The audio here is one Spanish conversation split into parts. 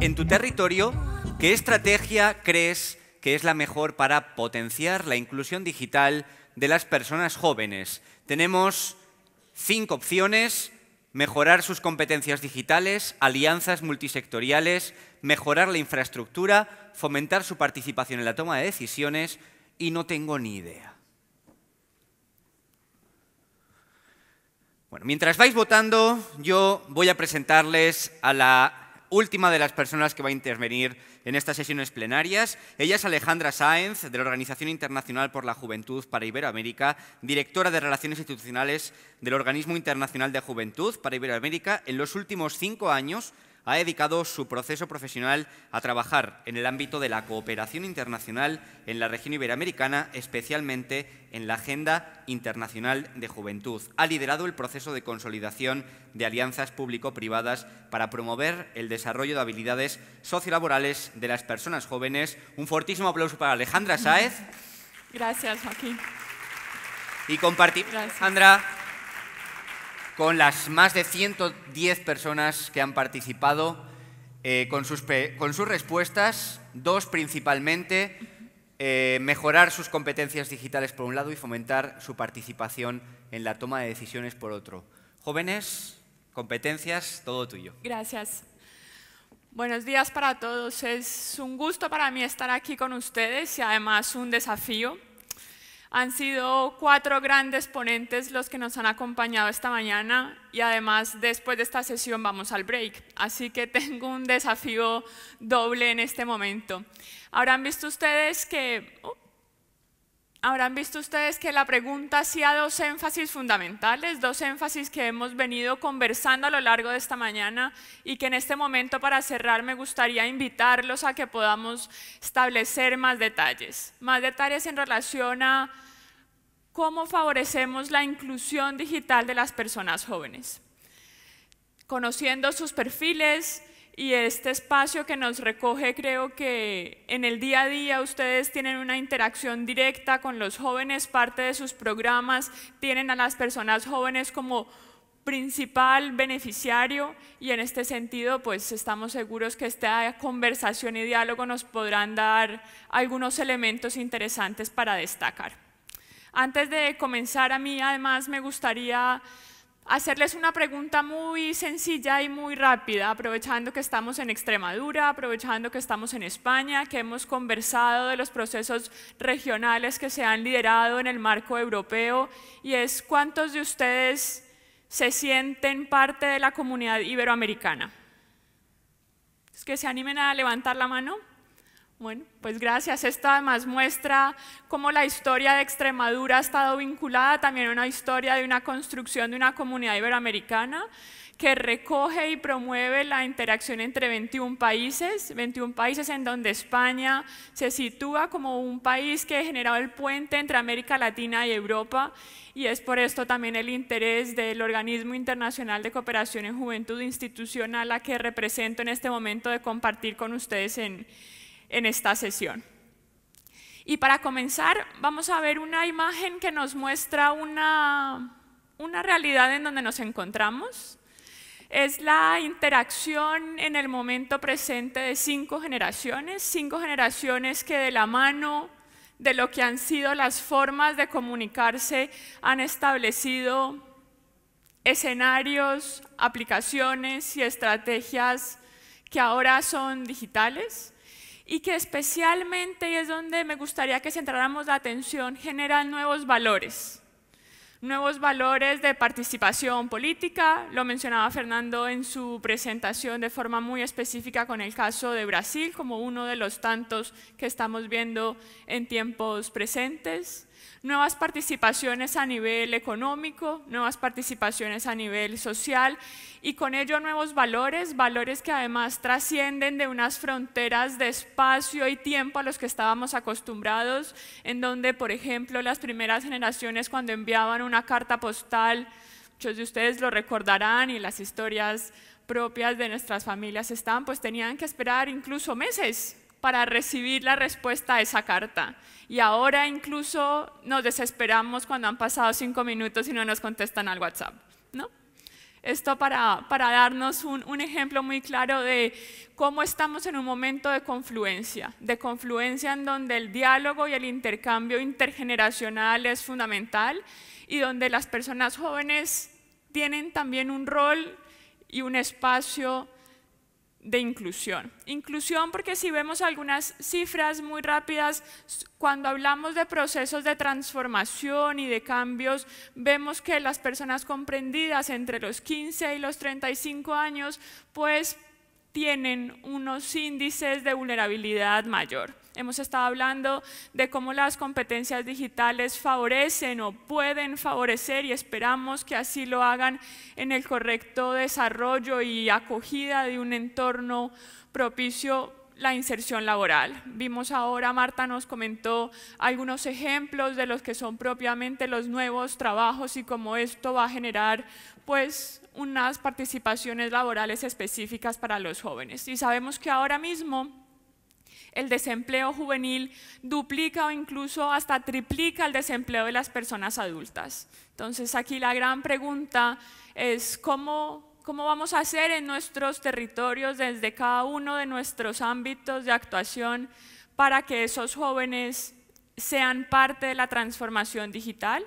En tu territorio, ¿qué estrategia crees que es la mejor para potenciar la inclusión digital de las personas jóvenes? Tenemos cinco opciones. Mejorar sus competencias digitales, alianzas multisectoriales, mejorar la infraestructura, fomentar su participación en la toma de decisiones y no tengo ni idea. mientras vais votando, yo voy a presentarles a la última de las personas que va a intervenir en estas sesiones plenarias. Ella es Alejandra Sáenz, de la Organización Internacional por la Juventud para Iberoamérica, directora de Relaciones Institucionales del Organismo Internacional de Juventud para Iberoamérica. En los últimos cinco años ha dedicado su proceso profesional a trabajar en el ámbito de la cooperación internacional en la región iberoamericana, especialmente en la Agenda Internacional de Juventud. Ha liderado el proceso de consolidación de alianzas público-privadas para promover el desarrollo de habilidades sociolaborales de las personas jóvenes. Un fortísimo aplauso para Alejandra Sáez. Gracias, Joaquín. Y compartimos, Alejandra, con las más de 110 personas que han participado, eh, con, sus con, sus respuestas, dos principalmente, eh, mejorar sus competencias digitales por un lado y fomentar su participación en la toma de decisiones por otro. Jóvenes, competencias, todo tuyo. Gracias. Buenos días para todos. Es un gusto para mí estar aquí con ustedes y además un desafío. Han sido cuatro grandes ponentes los que nos han acompañado esta mañana y además después de esta sesión vamos al break. Así que tengo un desafío doble en este momento. Habrán visto ustedes que... Oh, habrán visto ustedes que la pregunta hacía dos énfasis fundamentales, dos énfasis que hemos venido conversando a lo largo de esta mañana y que en este momento para cerrar me gustaría invitarlos a que podamos establecer más detalles, más detalles en relación a ¿Cómo favorecemos la inclusión digital de las personas jóvenes? Conociendo sus perfiles y este espacio que nos recoge, creo que en el día a día ustedes tienen una interacción directa con los jóvenes, parte de sus programas tienen a las personas jóvenes como principal beneficiario y en este sentido pues estamos seguros que esta conversación y diálogo nos podrán dar algunos elementos interesantes para destacar. Antes de comenzar, a mí además me gustaría hacerles una pregunta muy sencilla y muy rápida, aprovechando que estamos en Extremadura, aprovechando que estamos en España, que hemos conversado de los procesos regionales que se han liderado en el marco europeo, y es cuántos de ustedes se sienten parte de la comunidad iberoamericana. Es que se animen a levantar la mano. Bueno, pues gracias. Esta además muestra cómo la historia de Extremadura ha estado vinculada también a una historia de una construcción de una comunidad iberoamericana que recoge y promueve la interacción entre 21 países, 21 países en donde España se sitúa como un país que ha generado el puente entre América Latina y Europa y es por esto también el interés del Organismo Internacional de Cooperación en Juventud Institucional a la que represento en este momento de compartir con ustedes en, en esta sesión. Y para comenzar, vamos a ver una imagen que nos muestra una, una realidad en donde nos encontramos. Es la interacción en el momento presente de cinco generaciones, cinco generaciones que de la mano de lo que han sido las formas de comunicarse han establecido escenarios, aplicaciones y estrategias que ahora son digitales y que especialmente y es donde me gustaría que centráramos la atención, generan nuevos valores. Nuevos valores de participación política, lo mencionaba Fernando en su presentación de forma muy específica con el caso de Brasil, como uno de los tantos que estamos viendo en tiempos presentes nuevas participaciones a nivel económico, nuevas participaciones a nivel social y con ello nuevos valores, valores que además trascienden de unas fronteras de espacio y tiempo a los que estábamos acostumbrados, en donde, por ejemplo, las primeras generaciones cuando enviaban una carta postal, muchos de ustedes lo recordarán y las historias propias de nuestras familias están, pues tenían que esperar incluso meses para recibir la respuesta a esa carta. Y ahora incluso nos desesperamos cuando han pasado cinco minutos y no nos contestan al WhatsApp. ¿no? Esto para, para darnos un, un, ejemplo muy claro de cómo estamos en un momento de confluencia, de confluencia en donde el diálogo y el intercambio intergeneracional es fundamental y donde las personas jóvenes tienen también un rol y un espacio de inclusión. Inclusión porque si vemos algunas cifras muy rápidas, cuando hablamos de procesos de transformación y de cambios, vemos que las personas comprendidas entre los 15 y los 35 años, pues tienen unos índices de vulnerabilidad mayor. Hemos estado hablando de cómo las competencias digitales favorecen o pueden favorecer y esperamos que así lo hagan en el correcto desarrollo y acogida de un entorno propicio la inserción laboral. Vimos ahora, Marta nos comentó algunos ejemplos de los que son propiamente los nuevos trabajos y cómo esto va a generar pues unas participaciones laborales específicas para los jóvenes. Y sabemos que ahora mismo el desempleo juvenil duplica o incluso hasta triplica el desempleo de las personas adultas. Entonces aquí la gran pregunta es cómo cómo vamos a hacer en nuestros territorios, desde cada uno de nuestros ámbitos de actuación, para que esos jóvenes sean parte de la transformación digital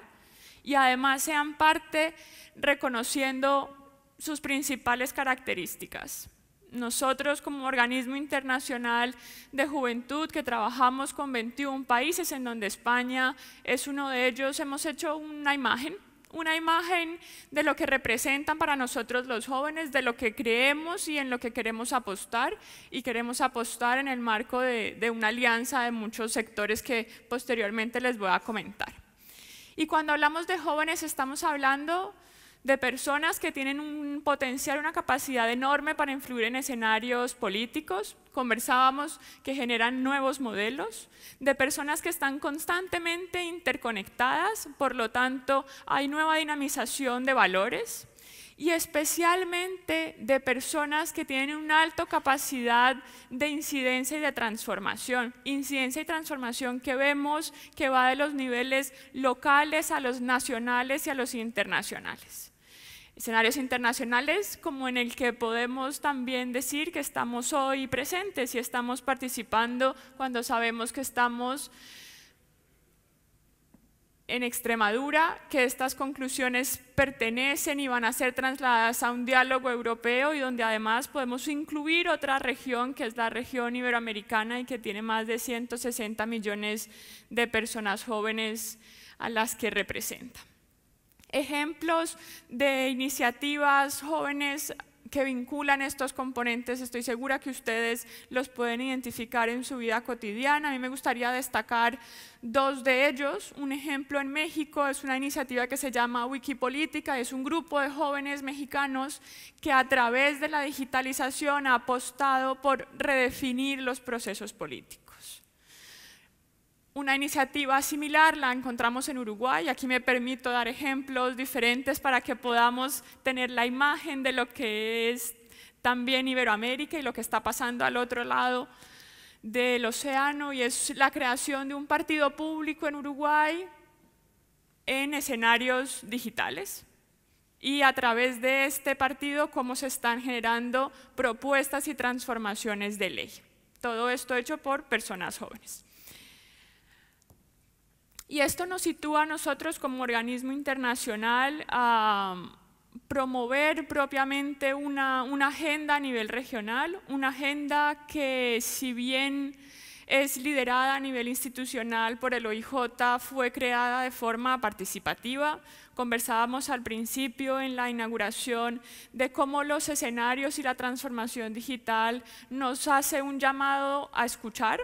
y además sean parte reconociendo sus principales características. Nosotros como organismo internacional de juventud que trabajamos con 21 países, en donde España es uno de ellos, hemos hecho una imagen, una imagen de lo que representan para nosotros los jóvenes, de lo que creemos y en lo que queremos apostar, y queremos apostar en el marco de, una alianza de muchos sectores que posteriormente les voy a comentar. Y cuando hablamos de jóvenes estamos hablando de personas que tienen un potencial, una capacidad enorme para influir en escenarios políticos, conversábamos que generan nuevos modelos, de personas que están constantemente interconectadas, por lo tanto hay nueva dinamización de valores y especialmente de personas que tienen una alta capacidad de incidencia y de transformación. Incidencia y transformación que vemos que va de los niveles locales a los nacionales y a los internacionales escenarios internacionales como en el que podemos también decir que estamos hoy presentes y estamos participando cuando sabemos que estamos en Extremadura, que estas conclusiones pertenecen y van a ser trasladadas a un diálogo europeo y donde además podemos incluir otra región que es la región iberoamericana y que tiene más de 160 millones de personas jóvenes a las que representa ejemplos de iniciativas jóvenes que vinculan estos componentes, estoy segura que ustedes los pueden identificar en su vida cotidiana. A mí me gustaría destacar dos de ellos. Un ejemplo en México es una iniciativa que se llama Wikipolítica, es un grupo de jóvenes mexicanos que a través de la digitalización ha apostado por redefinir los procesos políticos. Una iniciativa similar la encontramos en Uruguay. Aquí me permito dar ejemplos diferentes para que podamos tener la imagen de lo que es también Iberoamérica y lo que está pasando al otro lado del océano y es la creación de un partido público en Uruguay en escenarios digitales y a través de este partido cómo se están generando propuestas y transformaciones de ley. Todo esto hecho por personas jóvenes. Y esto nos sitúa a nosotros como organismo internacional a promover propiamente una, una agenda a nivel regional, una agenda que si bien es liderada a nivel institucional por el OIJ, fue creada de forma participativa. Conversábamos al principio en la inauguración de cómo los escenarios y la transformación digital nos hace un llamado a escuchar,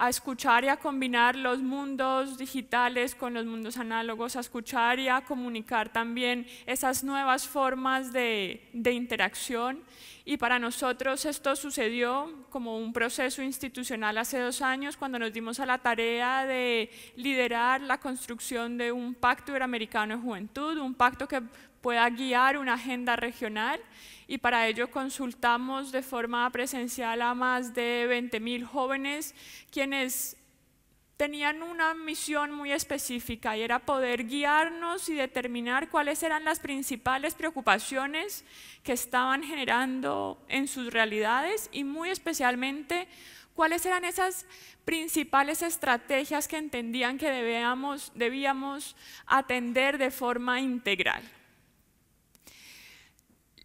a escuchar y a combinar los mundos digitales con los mundos análogos, a escuchar y a comunicar también esas nuevas formas de, interacción. Y para nosotros esto sucedió como un proceso institucional hace dos años cuando nos dimos a la tarea de liderar la construcción de un pacto iberoamericano de juventud, un pacto que pueda guiar una agenda regional y para ello consultamos de forma presencial a más de 20.000 jóvenes quienes tenían una misión muy específica y era poder guiarnos y determinar cuáles eran las principales preocupaciones que estaban generando en sus realidades y muy especialmente cuáles eran esas principales estrategias que entendían que debíamos, debíamos atender de forma integral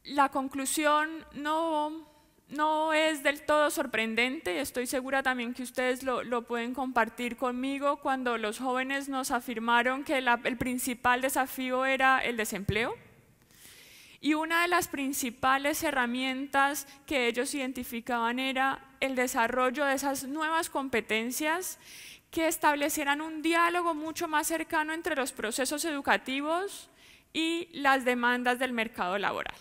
la conclusión no, es del todo sorprendente, estoy segura también que ustedes lo, pueden compartir conmigo cuando los jóvenes nos afirmaron que el principal desafío era el desempleo. Y una de las principales herramientas que ellos identificaban era el desarrollo de esas nuevas competencias que establecieran un diálogo mucho más cercano entre los procesos educativos y las demandas del mercado laboral.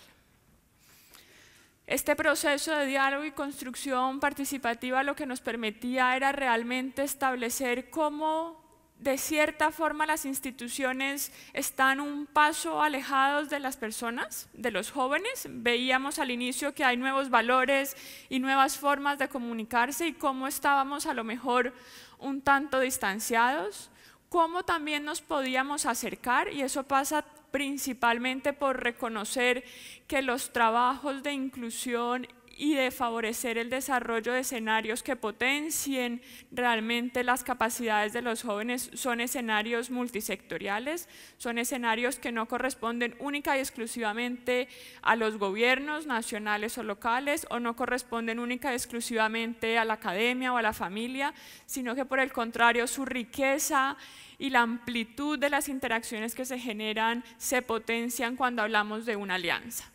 Este proceso de diálogo y construcción participativa lo que nos permitía era realmente establecer cómo de cierta forma las instituciones están un paso alejados de las personas, de los jóvenes. Veíamos al inicio que hay nuevos valores y nuevas formas de comunicarse y cómo estábamos a lo mejor un tanto distanciados, cómo también nos podíamos acercar y eso pasa principalmente por reconocer que los trabajos de inclusión y de favorecer el desarrollo de escenarios que potencien realmente las capacidades de los jóvenes son escenarios multisectoriales, son escenarios que no corresponden única y exclusivamente a los gobiernos nacionales o locales o no corresponden única y exclusivamente a la academia o a la familia, sino que por el contrario su riqueza y la amplitud de las interacciones que se generan se potencian cuando hablamos de una alianza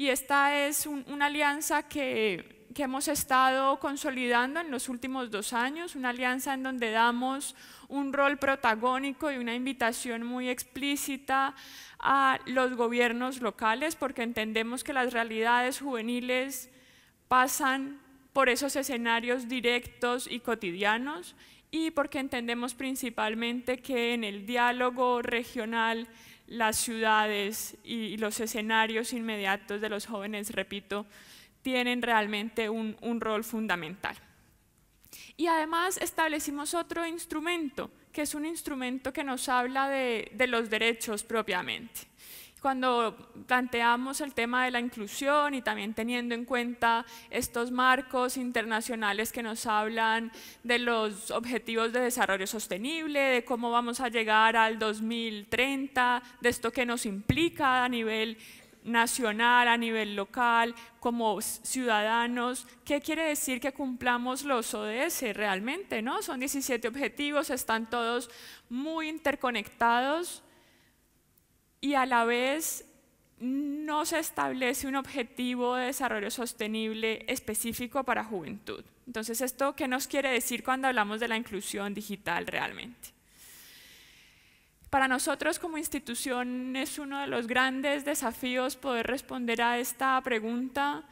y esta es una alianza que hemos estado consolidando en los últimos dos años, una alianza en donde damos un rol protagónico y una invitación muy explícita a los gobiernos locales, porque entendemos que las realidades juveniles pasan por esos escenarios directos y cotidianos y porque entendemos principalmente que en el diálogo regional las ciudades y los escenarios inmediatos de los jóvenes, repito, tienen realmente un, rol fundamental. Y además establecimos otro instrumento, que es un instrumento que nos habla de, de los derechos propiamente cuando planteamos el tema de la inclusión y también teniendo en cuenta estos marcos internacionales que nos hablan de los objetivos de desarrollo sostenible, de cómo vamos a llegar al 2030, de esto que nos implica a nivel nacional, a nivel local, como ciudadanos, ¿qué quiere decir que cumplamos los ODS realmente? ¿no? Son 17 objetivos, están todos muy interconectados, y a la vez no se establece un objetivo de desarrollo sostenible específico para juventud. Entonces, ¿esto qué nos quiere decir cuando hablamos de la inclusión digital realmente? Para nosotros como institución es uno de los grandes desafíos poder responder a esta pregunta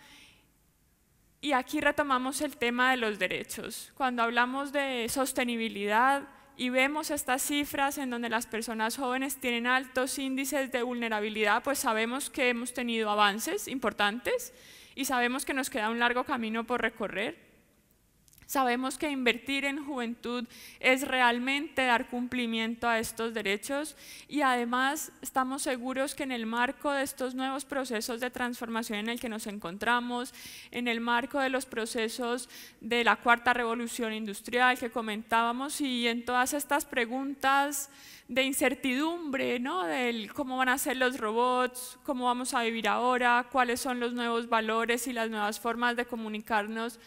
y aquí retomamos el tema de los derechos. Cuando hablamos de sostenibilidad, y vemos estas cifras en donde las personas jóvenes tienen altos índices de vulnerabilidad, pues sabemos que hemos tenido avances importantes y sabemos que nos queda un largo camino por recorrer. Sabemos que invertir en juventud es realmente dar cumplimiento a estos derechos y además estamos seguros que en el marco de estos nuevos procesos de transformación en el que nos encontramos, en el marco de los procesos de la cuarta revolución industrial que comentábamos y en todas estas preguntas de incertidumbre, ¿no? Del cómo van a ser los robots, cómo vamos a vivir ahora, cuáles son los nuevos valores y las nuevas formas de comunicarnos,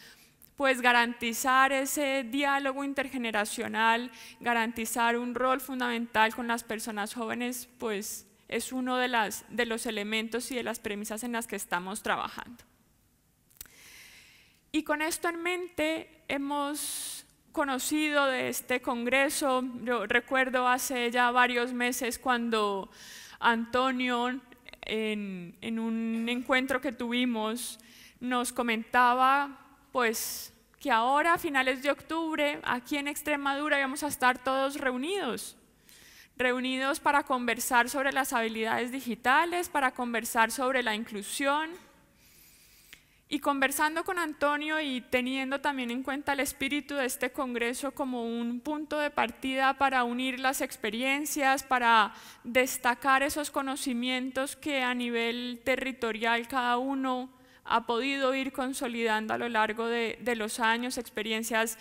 pues garantizar ese diálogo intergeneracional, garantizar un rol fundamental con las personas jóvenes, pues es uno de, las, de los elementos y de las premisas en las que estamos trabajando. Y con esto en mente hemos conocido de este congreso, yo recuerdo hace ya varios meses cuando Antonio en, en un encuentro que tuvimos nos comentaba pues que ahora a finales de octubre aquí en Extremadura íbamos a estar todos reunidos, reunidos para conversar sobre las habilidades digitales, para conversar sobre la inclusión. Y conversando con Antonio y teniendo también en cuenta el espíritu de este Congreso como un punto de partida para unir las experiencias, para destacar esos conocimientos que a nivel territorial cada uno ha podido ir consolidando a lo largo de, de los años experiencias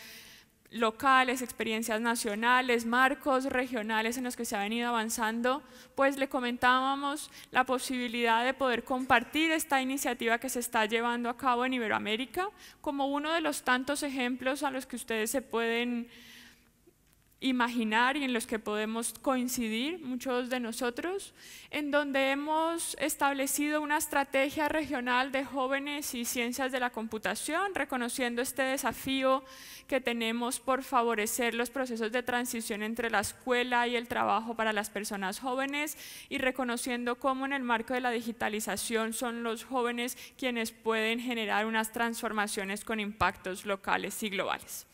locales, experiencias nacionales, marcos regionales en los que se ha venido avanzando, pues le comentábamos la posibilidad de poder compartir esta iniciativa que se está llevando a cabo en Iberoamérica como uno de los tantos ejemplos a los que ustedes se pueden imaginar y en los que podemos coincidir muchos de nosotros, en donde hemos establecido una estrategia regional de jóvenes y ciencias de la computación, reconociendo este desafío que tenemos por favorecer los procesos de transición entre la escuela y el trabajo para las personas jóvenes y reconociendo cómo en el marco de la digitalización son los jóvenes quienes pueden generar unas transformaciones con impactos locales y globales.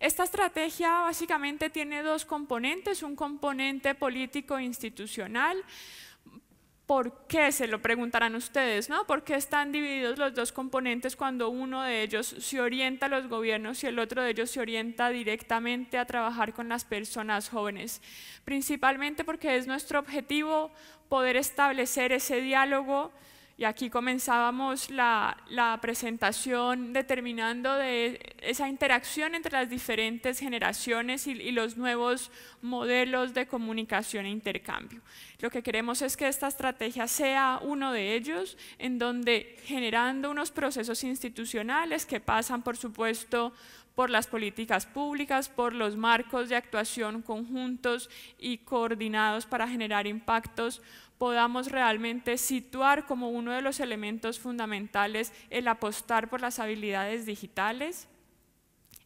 Esta estrategia básicamente tiene dos componentes, un componente político e institucional, ¿Por qué? Se lo preguntarán ustedes, ¿no? ¿Por qué están divididos los dos componentes cuando uno de ellos se orienta a los gobiernos y el otro de ellos se orienta directamente a trabajar con las personas jóvenes? Principalmente porque es nuestro objetivo poder establecer ese diálogo y aquí comenzábamos la, presentación determinando esa interacción entre las diferentes generaciones y, los nuevos modelos de comunicación e intercambio. Lo que queremos es que esta estrategia sea uno de ellos, en donde generando unos procesos institucionales que pasan, por supuesto, por las políticas públicas, por los marcos de actuación conjuntos y coordinados para generar impactos podamos realmente situar como uno de los elementos fundamentales el apostar por las habilidades digitales.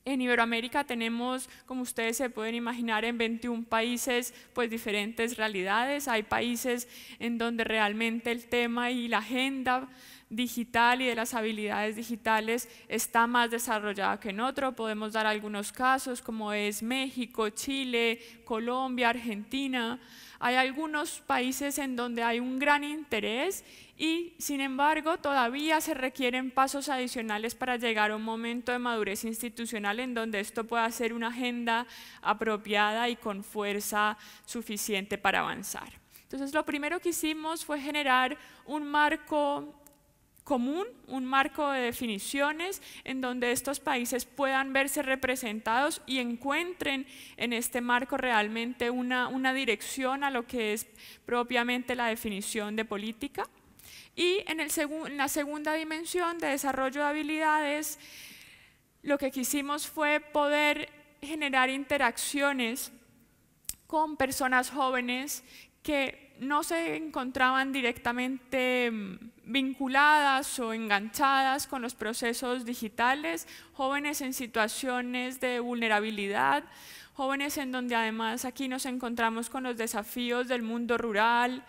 En Iberoamérica tenemos, como ustedes se pueden imaginar, en 21 países pues diferentes realidades. Hay países en donde realmente el tema y la agenda digital y de las habilidades digitales está más desarrollada que en otro. Podemos dar algunos casos como es México, Chile, Colombia, Argentina. Hay algunos países en donde hay un gran interés y, sin embargo, todavía se requieren pasos adicionales para llegar a un momento de madurez institucional en donde esto pueda ser una agenda apropiada y con fuerza suficiente para avanzar. Entonces, lo primero que hicimos fue generar un marco común, un marco de definiciones en donde estos países puedan verse representados y encuentren en este marco realmente una, una dirección a lo que es propiamente la definición de política. Y en, el en la segunda dimensión de desarrollo de habilidades, lo que quisimos fue poder generar interacciones con personas jóvenes que no se encontraban directamente mm, vinculadas o enganchadas con los procesos digitales, jóvenes en situaciones de vulnerabilidad, jóvenes en donde además aquí nos encontramos con los desafíos del mundo rural,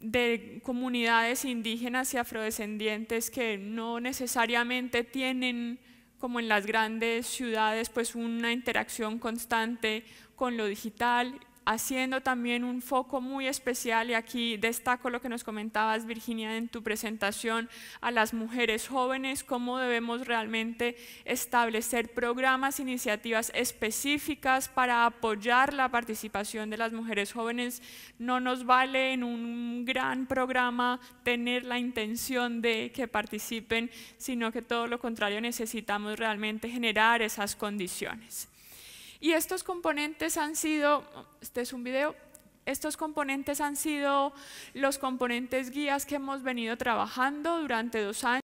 de comunidades indígenas y afrodescendientes que no necesariamente tienen, como en las grandes ciudades, pues una interacción constante con lo digital haciendo también un foco muy especial, y aquí destaco lo que nos comentabas, Virginia, en tu presentación, a las mujeres jóvenes, cómo debemos realmente establecer programas, iniciativas específicas para apoyar la participación de las mujeres jóvenes. No nos vale en un gran programa tener la intención de que participen, sino que todo lo contrario, necesitamos realmente generar esas condiciones. Y estos componentes han sido, este es un video, estos componentes han sido los componentes guías que hemos venido trabajando durante dos años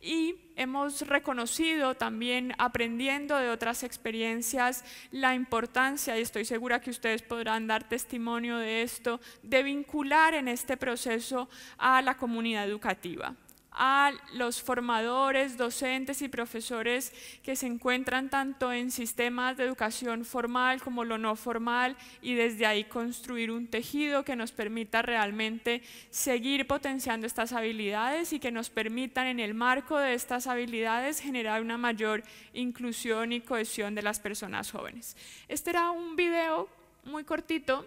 y hemos reconocido también, aprendiendo de otras experiencias, la importancia, y estoy segura que ustedes podrán dar testimonio de esto, de vincular en este proceso a la comunidad educativa a los formadores, docentes y profesores que se encuentran tanto en sistemas de educación formal como lo no formal y desde ahí construir un tejido que nos permita realmente seguir potenciando estas habilidades y que nos permitan en el marco de estas habilidades generar una mayor inclusión y cohesión de las personas jóvenes. Este era un video muy cortito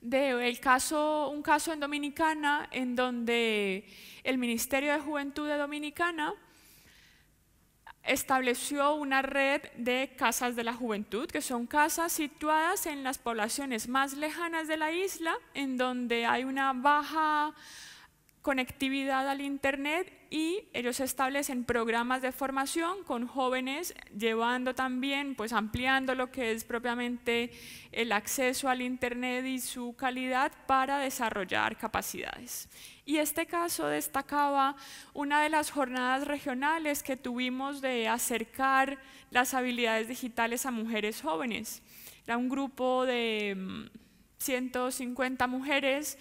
de el caso, un caso en Dominicana en donde el Ministerio de Juventud de Dominicana estableció una red de casas de la juventud, que son casas situadas en las poblaciones más lejanas de la isla, en donde hay una baja conectividad al Internet y ellos establecen programas de formación con jóvenes, llevando también, pues ampliando lo que es propiamente el acceso al Internet y su calidad para desarrollar capacidades. Y este caso destacaba una de las jornadas regionales que tuvimos de acercar las habilidades digitales a mujeres jóvenes. Era un grupo de 150 mm, mujeres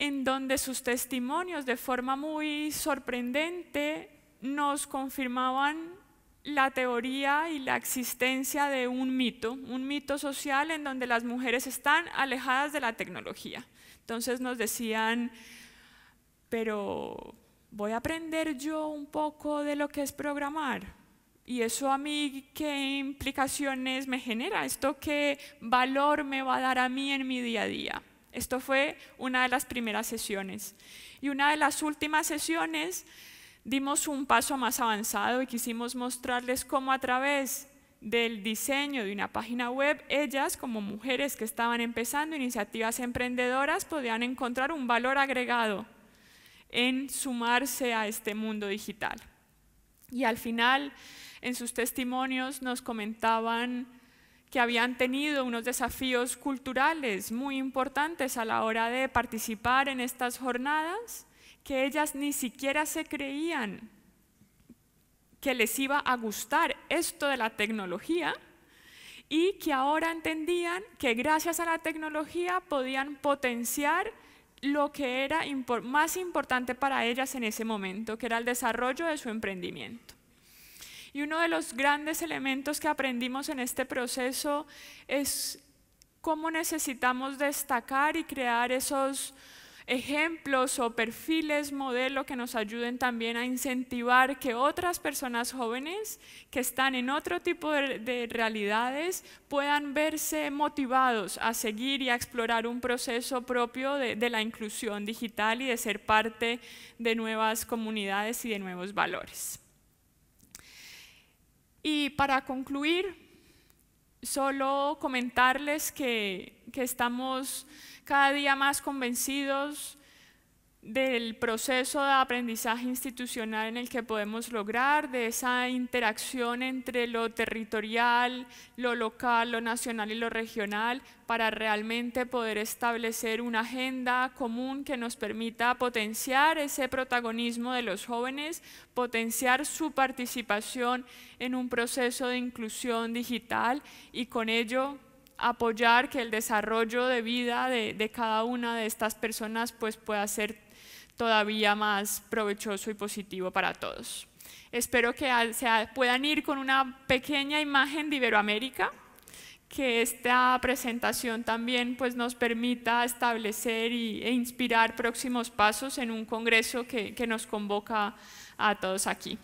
en donde sus testimonios de forma muy sorprendente nos confirmaban la teoría y la existencia de un mito, un mito social en donde las mujeres están alejadas de la tecnología. Entonces nos decían, pero voy a aprender yo un poco de lo que es programar. Y eso a mí, ¿qué implicaciones me genera? ¿Esto qué valor me va a dar a mí en mi día a día? Esto fue una de las primeras sesiones. Y una de las últimas sesiones dimos un paso más avanzado y quisimos mostrarles cómo a través del diseño de una página web, ellas como mujeres que estaban empezando iniciativas emprendedoras podían encontrar un valor agregado en sumarse a este mundo digital. Y al final, en sus testimonios nos comentaban que habían tenido unos desafíos culturales muy importantes a la hora de participar en estas jornadas, que ellas ni siquiera se creían que les iba a gustar esto de la tecnología y que ahora entendían que gracias a la tecnología podían potenciar lo que era más importante para ellas en ese momento, que era el desarrollo de su emprendimiento. Y uno de los grandes elementos que aprendimos en este proceso es cómo necesitamos destacar y crear esos ejemplos o perfiles, modelo que nos ayuden también a incentivar que otras personas jóvenes que están en otro tipo de, realidades puedan verse motivados a seguir y a explorar un proceso propio de la inclusión digital y de ser parte de nuevas comunidades y de nuevos valores. Y para concluir, solo comentarles que, que estamos cada día más convencidos del proceso de aprendizaje institucional en el que podemos lograr, de esa interacción entre lo territorial, lo local, lo nacional y lo regional, para realmente poder establecer una agenda común que nos permita potenciar ese protagonismo de los jóvenes, potenciar su participación en un proceso de inclusión digital y con ello apoyar que el desarrollo de vida de, cada una de estas personas pues pueda ser todavía más provechoso y positivo para todos. Espero que puedan ir con una pequeña imagen de Iberoamérica, que esta presentación también pues, nos permita establecer e inspirar próximos pasos en un congreso que nos convoca a todos aquí.